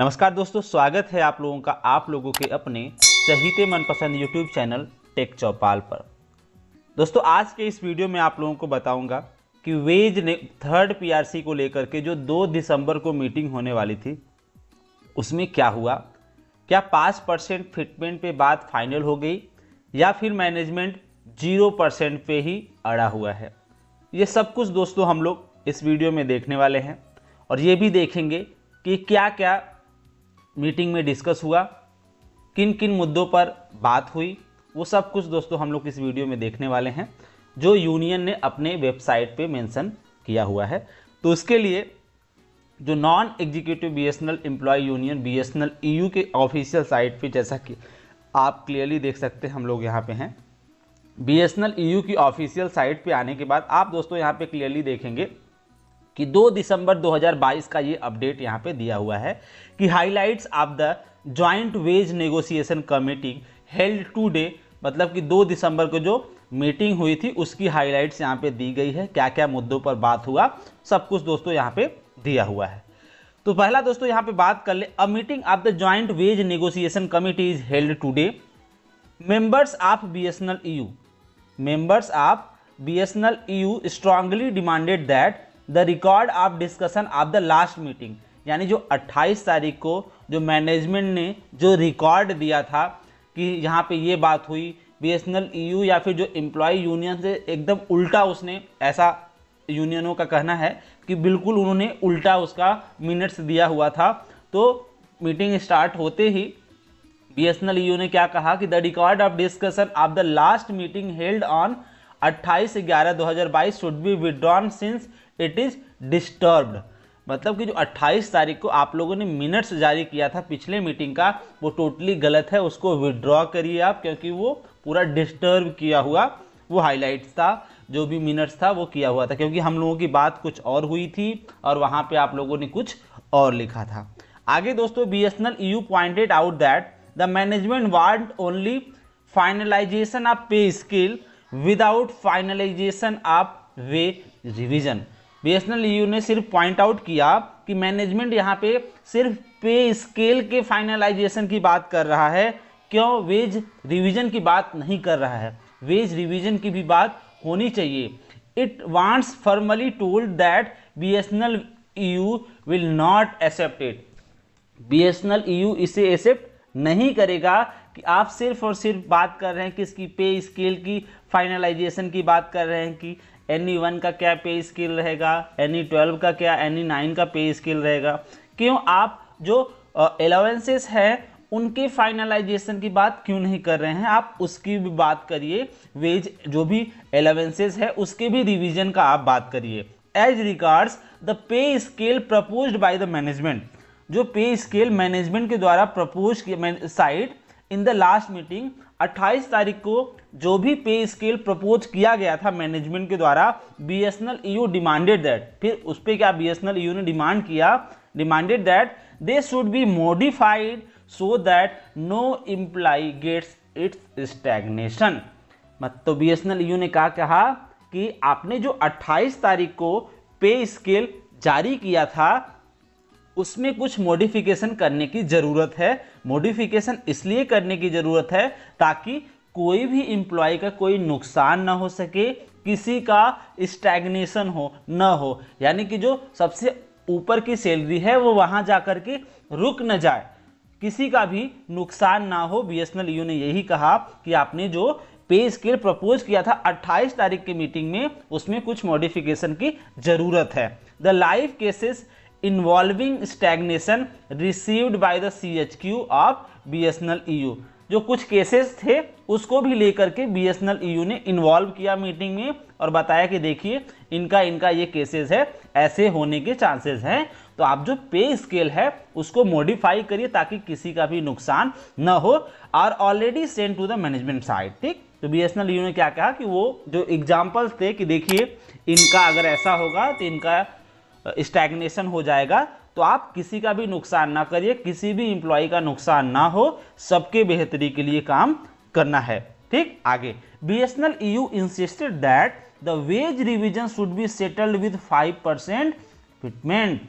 नमस्कार दोस्तों स्वागत है आप लोगों का आप लोगों के अपने चहीते मनपसंद यूट्यूब चैनल टेक चौपाल पर दोस्तों आज के इस वीडियो में आप लोगों को बताऊंगा कि वेज ने थर्ड पीआरसी को लेकर के जो 2 दिसंबर को मीटिंग होने वाली थी उसमें क्या हुआ क्या पाँच परसेंट फिटमेंट पे बात फाइनल हो गई या फिर मैनेजमेंट जीरो परसेंट ही अड़ा हुआ है ये सब कुछ दोस्तों हम लोग इस वीडियो में देखने वाले हैं और ये भी देखेंगे कि क्या क्या मीटिंग में डिस्कस हुआ किन किन मुद्दों पर बात हुई वो सब कुछ दोस्तों हम लोग इस वीडियो में देखने वाले हैं जो यूनियन ने अपने वेबसाइट पे मेंशन किया हुआ है तो उसके लिए जो non executive B S N employ union B S N E के ऑफिशियल साइट पे जैसा कि आप क्लियरली देख सकते हैं हम लोग यहाँ पे हैं बी एस एन की ऑफिशियल साइट पे आने के बाद आप दोस्तों यहाँ पे क्लियरली देखेंगे कि 2 दिसंबर 2022 का ये अपडेट यहाँ पे दिया हुआ है कि highlights of the joint wage negotiation committee held today मतलब कि 2 दिसंबर को जो मीटिंग हुई थी उसकी हाइलाइट्स यहाँ पे दी गई है क्या क्या मुद्दों पर बात हुआ सब कुछ दोस्तों यहाँ पे दिया हुआ है तो पहला दोस्तों यहाँ पे बात कर ले a meeting of the joint wage negotiation committee is held today members of B S N L E U members of B S N L E U strongly demanded that the record of discussion of the last meeting यानी जो 28 तारीख को जो management ने जो record दिया था कि यहाँ पे ये बात हुई बी एस यू या फिर जो एम्प्लॉय यूनियन से एकदम उल्टा उसने ऐसा यूनियनों का कहना है कि बिल्कुल उन्होंने उल्टा उसका मिनट्स दिया हुआ था तो मीटिंग स्टार्ट होते ही बी एस ने क्या कहा कि the record of discussion of the last meeting held on अट्ठाईस ग्यारह दो हज़ार बाईस should be withdrawn since it is disturbed मतलब कि जो 28 तारीख को आप लोगों ने मिनट्स जारी किया था पिछले मीटिंग का वो टोटली गलत है उसको विड्रॉ करिए आप क्योंकि वो पूरा डिस्टर्ब किया हुआ वो हाईलाइट्स था जो भी मिनट्स था वो किया हुआ था क्योंकि हम लोगों की बात कुछ और हुई थी और वहाँ पे आप लोगों ने कुछ और लिखा था आगे दोस्तों B S N L U pointed out that the management want only finalization of pay skill without finalization of wage revision BSNL U ने सिर्फ पॉइंट आउट किया कि मैनेजमेंट यहाँ पे सिर्फ पे स्केल के फाइनलाइजेशन की बात कर रहा है क्यों वेज रिवीजन की बात नहीं कर रहा है वेज रिवीजन की भी बात होनी चाहिए it wants formally told that B S N L U will not accept it B S N L U इसे एक्सेप्ट नहीं करेगा कि आप सिर्फ और सिर्फ बात कर रहे हैं कि इसकी पे स्केल की फाइनलाइजेशन की बात कर रहे हैं कि एनी वन का क्या पे स्केल रहेगा एनी ट्वेल्व का क्या एनी नाइन का पे स्केल रहेगा क्यों आप जो अलाउेंसेस हैं उनके फाइनलाइजेशन की बात क्यों नहीं कर रहे हैं आप उसकी भी बात करिए वेज जो भी अलाउेंसेस है उसके भी रिविजन का आप बात करिए as regards the pay scale proposed by the management जो पे स्केल मैनेजमेंट के द्वारा proposed in the last meeting 28 तारीख को जो भी पे स्केल प्रपोज किया गया था मैनेजमेंट के द्वारा B S N L U demanded that फिर उस पर क्या B S N L U ने डिमांड किया demanded that they should be modified so that no employee gets its stagnation मत तो B S N L U ने कहा, कहा कि आपने जो 28 तारीख को पे स्केल जारी किया था उसमें कुछ मॉडिफिकेशन करने की ज़रूरत है मॉडिफिकेशन इसलिए करने की ज़रूरत है ताकि कोई भी एम्प्लॉय का कोई नुकसान ना हो सके किसी का स्टैग्नेशन हो ना हो यानी कि जो सबसे ऊपर की सैलरी है वो वहाँ जा कर के रुक न जाए किसी का भी नुकसान ना हो बी एस एन यू ने यही कहा कि आपने जो पे स्केल प्रपोज किया था 28 तारीख की मीटिंग में उसमें कुछ मॉडिफिकेशन की ज़रूरत है the live cases involving stagnation received by the C H Q of B S N L E U जो कुछ केसेस थे उसको भी लेकर के B S N L E U ने इन्वॉल्व किया मीटिंग में और बताया कि देखिए इनका इनका ये केसेस है ऐसे होने के चांसेस हैं तो आप जो पे स्केल है उसको मॉडिफाई करिए ताकि किसी का भी नुकसान ना हो are already sent to the management side ठीक तो बी एस एन एल ने क्या कहा कि वो जो एग्जाम्पल्स थे कि देखिए इनका अगर ऐसा होगा तो इनका स्टैग्नेशन हो जाएगा तो आप किसी का भी नुकसान ना करिए किसी भी इंप्लॉय का नुकसान ना हो सबके बेहतरी के लिए काम करना है ठीक आगे B S N L U insisted that the wage revision should be settled with five percent fitment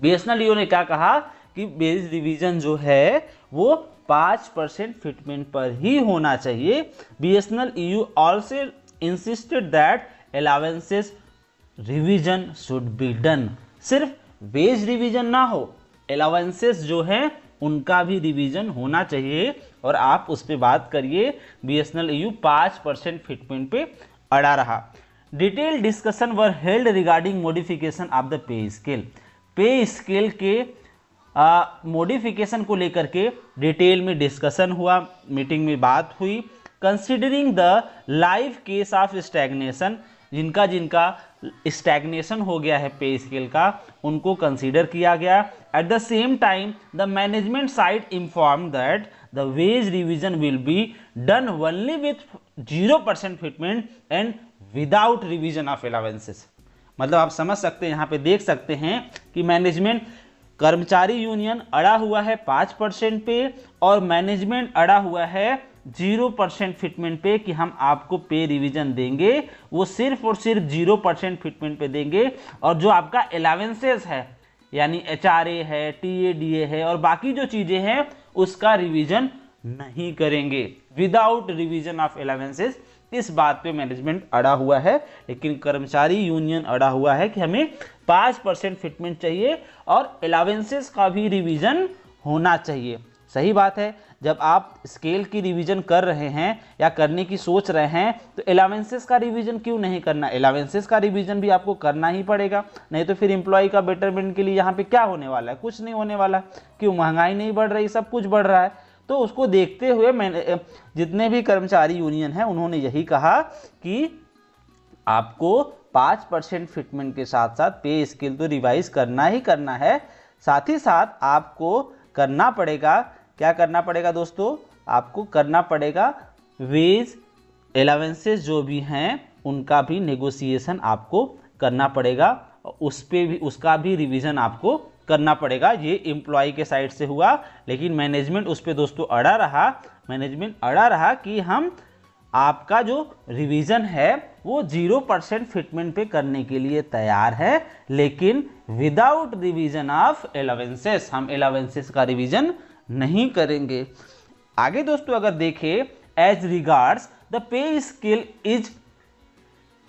B S N L U ने क्या कहा कि वेज रिविजन जो है वो पांच परसेंट फिटमेंट पर ही होना चाहिए B S N L U also insisted that allowances revision should be done सिर्फ वेज रिवीजन ना हो अलावेंसेस जो है उनका भी रिवीजन होना चाहिए और आप उस पर बात करिए B S N L U पाँच परसेंट फिटमेंट पे अड़ा रहा detail discussion were held regarding modification of the pay scale pay scale के मॉडिफिकेशन को लेकर के डिटेल में डिस्कशन हुआ मीटिंग में बात हुई considering the live case of stagnation जिनका जिनका स्टैग्नेशन हो गया है पे स्केल का उनको कंसीडर किया गया at the same time the management side inform that the wage revision will be done only with zero percent fitment and without revision of allowances मतलब आप समझ सकते हैं यहाँ पे देख सकते हैं कि मैनेजमेंट कर्मचारी यूनियन अड़ा हुआ है पाँच परसेंट पे और मैनेजमेंट अड़ा हुआ है जीरो परसेंट फिटमेंट पे कि हम आपको पे रिवीजन देंगे वो सिर्फ और सिर्फ जीरो परसेंट फिटमेंट पे देंगे और जो आपका अलावेंसेस है यानी एच है टी है और बाकी जो चीज़ें हैं उसका रिविज़न नहीं करेंगे विदाउट रिविज़न ऑफ अलावेंसेस इस बात पे मैनेजमेंट अड़ा हुआ है लेकिन कर्मचारी यूनियन अड़ा हुआ है कि हमें पाँच परसेंट फिटमेंट चाहिए और अलावेंसेस का भी रिवीजन होना चाहिए सही बात है जब आप स्केल की रिवीजन कर रहे हैं या करने की सोच रहे हैं तो अलावेंसेस का रिवीजन क्यों नहीं करना अलावेंसेस का रिवीजन भी आपको करना ही पड़ेगा नहीं तो फिर एम्प्लॉय का बेटरमेंट के लिए यहाँ पे क्या होने वाला है कुछ नहीं होने वाला क्यों महंगाई नहीं बढ़ रही सब कुछ बढ़ रहा है तो उसको देखते हुए मैंने जितने भी कर्मचारी यूनियन हैं उन्होंने यही कहा कि आपको पाँच परसेंट फिटमेंट के साथ साथ पे स्केल तो रिवाइज करना ही करना है साथ ही साथ आपको करना पड़ेगा क्या करना पड़ेगा दोस्तों आपको करना पड़ेगा वेज अलावेंसेज जो भी हैं उनका भी नेगोशिएशन आपको करना पड़ेगा उस पर भी उसका भी रिवीजन आपको करना पड़ेगा ये एम्प्लॉय के साइड से हुआ लेकिन मैनेजमेंट उस पर दोस्तों अड़ा रहा मैनेजमेंट अड़ा रहा कि हम आपका जो रिवीजन है वो जीरो परसेंट फिटमेंट पे करने के लिए तैयार है लेकिन विदाउट रिवीजन ऑफ एलावेंसेस हम एलावेंसेस का रिवीजन नहीं करेंगे आगे दोस्तों अगर देखें as regards the pay scale is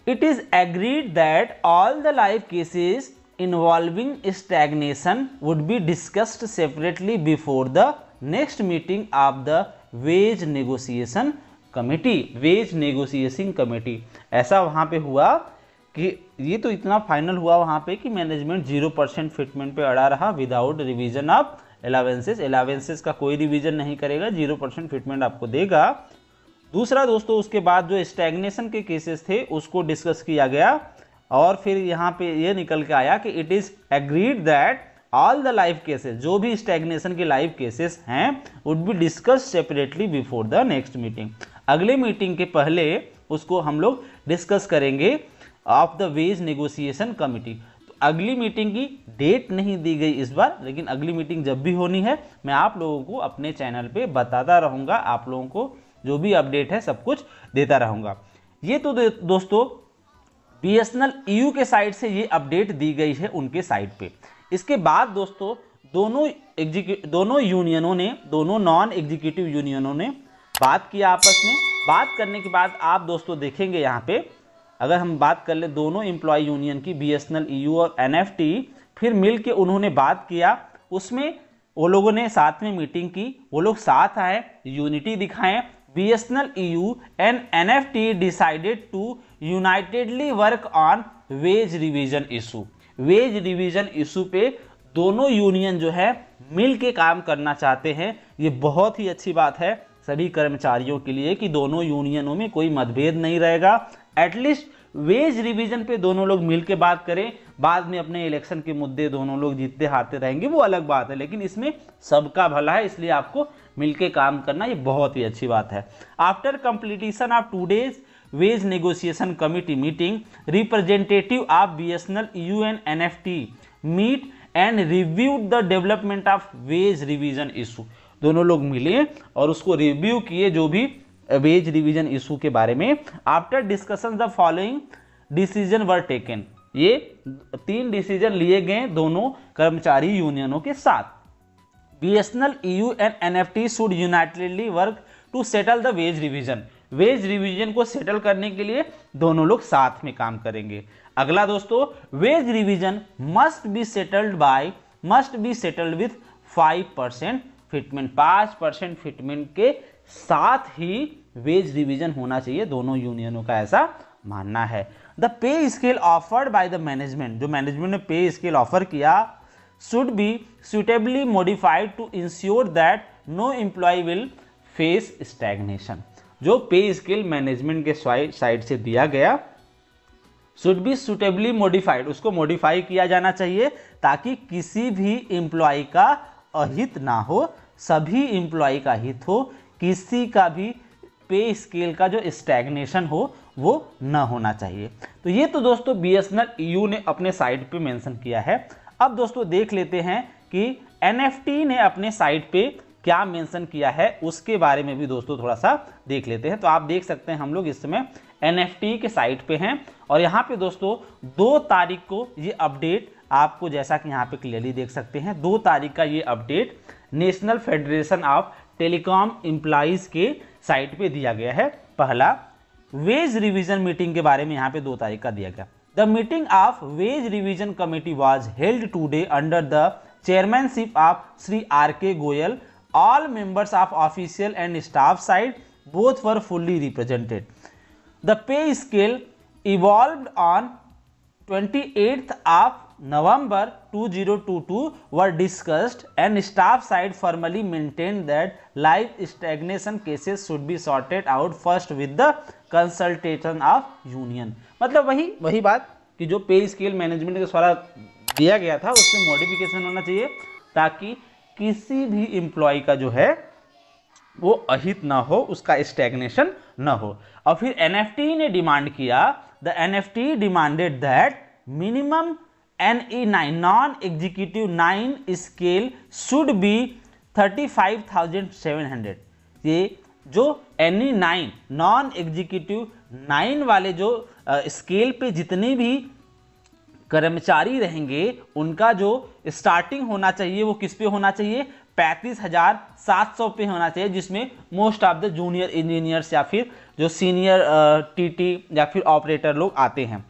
it is agreed that all the life cases involving stagnation would be discussed separately before the next meeting of the wage negotiation committee wage negotiation committee ऐसा वहां पे हुआ कि ये तो इतना final हुआ वहां पे कि मैनेजमेंट जीरो परसेंट फिटमेंट पर अड़ा रहा without revision of allowances allowances का कोई रिविजन नहीं करेगा जीरो परसेंट ट्रीटमेंट आपको देगा दूसरा दोस्तों उसके बाद जो स्टैग्नेशन के केसेस थे उसको डिस्कस किया गया और फिर यहाँ पे ये निकल के आया कि it is agreed that all the live cases जो भी स्टैग्नेशन के लाइव केसेस हैं would be discuss separately before the next meeting अगले मीटिंग के पहले उसको हम लोग डिस्कस करेंगे of the wage negotiation committee अगली मीटिंग की डेट नहीं दी गई इस बार लेकिन अगली मीटिंग जब भी होनी है मैं आप लोगों को अपने चैनल पे बताता रहूँगा आप लोगों को जो भी अपडेट है सब कुछ देता रहूँगा ये तो दोस्तों बी एस एन के साइड से ये अपडेट दी गई है उनके साइड पर इसके बाद दोस्तों दोनों एग्जीक्यू दोनों यूनियनों ने दोनों नॉन एग्जीक्यूटिव यूनियनों ने बात किया आपस में बात करने के बाद आप दोस्तों देखेंगे यहाँ पे अगर हम बात कर ले दोनों एम्प्लॉय यूनियन की बी एस एन एल और एन फिर मिल के उन्होंने बात किया उसमें वो लोगों ने साथ में मीटिंग की वो लोग साथ आए यूनिटी दिखाएं B S N L U and N F T decided to unitedly work on wage revision issue wage revision issue पे दोनों यूनियन जो है मिल के काम करना चाहते हैं ये बहुत ही अच्छी बात है सभी कर्मचारियों के लिए कि दोनों यूनियनों में कोई मतभेद नहीं रहेगा एटलीस्ट वेज रिवीजन पे दोनों लोग मिल के बात करें बाद में अपने इलेक्शन के मुद्दे दोनों लोग जीतते हारते रहेंगे वो अलग बात है लेकिन इसमें सबका भला है इसलिए आपको मिलकर काम करना ये बहुत ही अच्छी बात है after completion of two days wage negotiation committee meeting representative of B S N U N N F T meet and review the development of wage revision issue दोनों लोग मिले और उसको रिव्यू किए जो भी वेज रिवीजन इशू के बारे में after discussion the following decision were taken ये तीन डिसीजन लिए गए दोनों कर्मचारी यूनियनों के साथ B S N L U and N F T should unitedly work to settle the wage revision wage revision को सेटल करने के लिए दोनों लोग साथ में काम करेंगे अगला दोस्तों wage revision must be settled by must be settled with five percent fitment पांच परसेंट फिटमेंट के साथ ही वेज रिवीजन होना चाहिए दोनों यूनियनों का ऐसा मानना है the pay scale offered by the management जो मैनेजमेंट ने पे स्केल ऑफर किया should be suitably modified to ensure that no employ will face stagnation जो पे स्केल मैनेजमेंट के साइड से दिया गया शुड बी सुटेबली मॉडिफाइड उसको modify किया जाना चाहिए ताकि किसी भी एम्प्लॉय का अहित ना हो सभी एम्प्लॉय का हित हो किसी का भी पे स्केल का जो स्टैग्नेशन हो वो ना होना चाहिए तो ये तो दोस्तों बी एस यू ने अपने साइट पे मेंशन किया है अब दोस्तों देख लेते हैं कि एन ने अपने साइट पे क्या मेंशन किया है उसके बारे में भी दोस्तों थोड़ा सा देख लेते हैं तो आप देख सकते हैं हम लोग इस समय एन के साइट पे हैं और यहाँ पे दोस्तों दो तारीख को ये अपडेट आपको जैसा कि यहाँ पे क्लियरली देख सकते हैं दो तारीख का ये update national federation of telecom employees के साइट पे दिया गया है पहला वेज रिवीजन मीटिंग के बारे में यहाँ पे दो तारीख का दिया गया the meeting of wage revision committee was held today under the chairmanship of Shri R K Goyal members of of and staff side both both fully represented the pay scale scale on twenty eighth of November 2022 were discussed and staff side formally maintained that live stagnation cases should be sorted out first with the consultation of union. मतलब वही वही बात कि जो pay scale management के द्वारा दिया गया था उसमें modification होना चाहिए ताकि किसी भी employee का जो है वो अहित ना हो उसका stagnation ना हो और फिर NFT ने demand किया the NFT demanded that minimum E nine non executive nine scale should be thirty five thousand seven hundred ये जो E nine non executive nine वाले जो स्केल पे जितने भी कर्मचारी रहेंगे उनका जो स्टार्टिंग होना चाहिए वो किस पे होना चाहिए पैंतीस हजार सात सौ पे होना चाहिए जिसमें most of the junior engineers या फिर जो सीनियर टीटी या फिर ऑपरेटर लोग आते हैं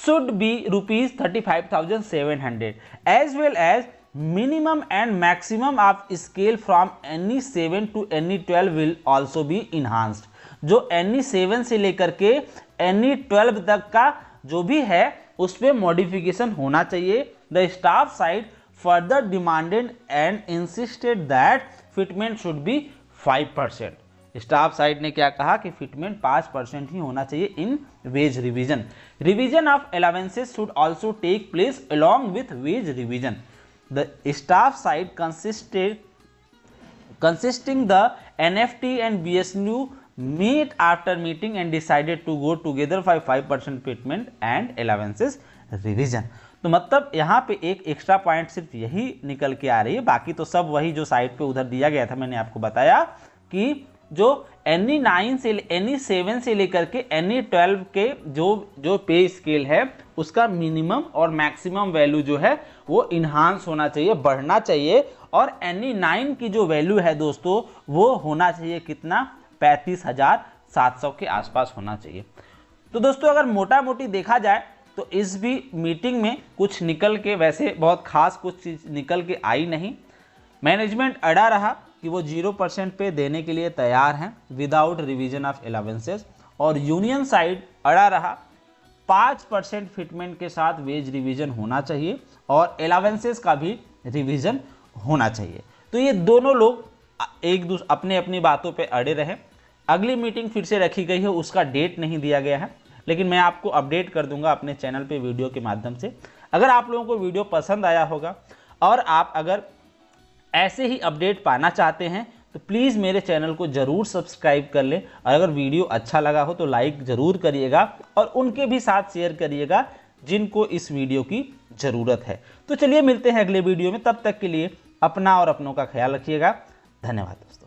should be rupees 35700 as well as minimum and maximum of scale from any 7 to any 12 will also be enhanced जो any 7 से लेकर के any 12 तक का जो भी है उस पर मॉडिफिकेशन होना चाहिए the staff side further demanded and insisted that fitment should be five percent staff side ने क्या कहा कि फिटमेंट पाँच परसेंट ही होना चाहिए in wage revision revision of allowances should also take place along with wage revision the staff side consisted and B S new meet after meeting and decided to go together together five percent fitment and allowances revision तो मतलब यहाँ पे एक extra point सिर्फ यही निकल के आ रही है बाकी तो सब वही जो साइड पे उधर दिया गया था मैंने आपको बताया कि जो एन ई नाइन से एन ई सेवन से लेकर के एन ई ट्वेल्व के जो जो पे स्केल है उसका मिनिमम और मैक्सिमम वैल्यू जो है वो इन्हांस होना चाहिए बढ़ना चाहिए और एन ई नाइन की जो वैल्यू है दोस्तों वो होना चाहिए कितना पैंतीस हज़ार सात सौ के आसपास होना चाहिए तो दोस्तों अगर मोटा मोटी देखा जाए तो इस भी मीटिंग में कुछ निकल के वैसे बहुत खास कुछ चीज़ निकल के आई नहीं मैनेजमेंट अड़ा रहा कि वो जीरो परसेंट पे देने के लिए तैयार हैं विदाउट रिवीजन ऑफ अलावेंसेज और यूनियन साइड अड़ा रहा पाँच परसेंट फिटमेंट के साथ वेज रिवीजन होना चाहिए और अलावेंसेज का भी रिवीजन होना चाहिए तो ये दोनों लोग एक दूसरे अपने अपनी बातों पे अड़े रहे अगली मीटिंग फिर से रखी गई है उसका डेट नहीं दिया गया है लेकिन मैं आपको अपडेट कर दूंगा अपने चैनल पे वीडियो के माध्यम से अगर आप लोगों को वीडियो पसंद आया होगा और आप अगर ऐसे ही अपडेट पाना चाहते हैं तो प्लीज़ मेरे चैनल को ज़रूर सब्सक्राइब कर लें और अगर वीडियो अच्छा लगा हो तो लाइक ज़रूर करिएगा और उनके भी साथ शेयर करिएगा जिनको इस वीडियो की ज़रूरत है तो चलिए मिलते हैं अगले वीडियो में तब तक के लिए अपना और अपनों का ख्याल रखिएगा धन्यवाद दोस्तों